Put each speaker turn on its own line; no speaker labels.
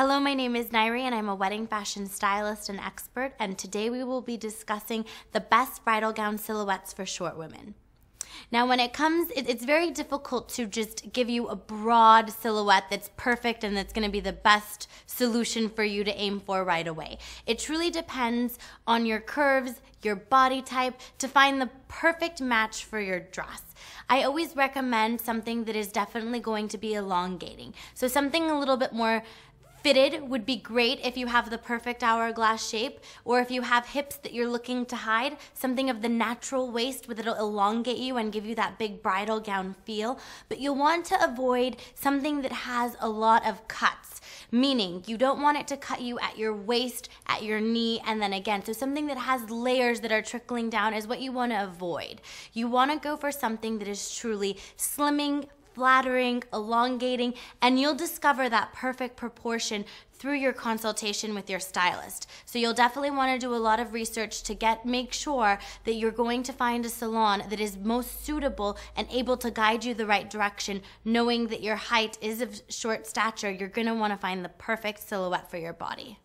Hello, my name is Nairi, and I'm a wedding fashion stylist and expert, and today we will be discussing the best bridal gown silhouettes for short women. Now, when it comes, it, it's very difficult to just give you a broad silhouette that's perfect and that's going to be the best solution for you to aim for right away. It truly depends on your curves, your body type, to find the perfect match for your dress. I always recommend something that is definitely going to be elongating. So, something a little bit more Fitted would be great if you have the perfect hourglass shape or if you have hips that you're looking to hide, something of the natural waist where it'll elongate you and give you that big bridal gown feel. But you'll want to avoid something that has a lot of cuts, meaning you don't want it to cut you at your waist, at your knee, and then again. So something that has layers that are trickling down is what you want to avoid. You want to go for something that is truly slimming, flattering, elongating, and you'll discover that perfect proportion through your consultation with your stylist. So you'll definitely want to do a lot of research to get make sure that you're going to find a salon that is most suitable and able to guide you the right direction, knowing that your height is of short stature, you're going to want to find the perfect silhouette for your body.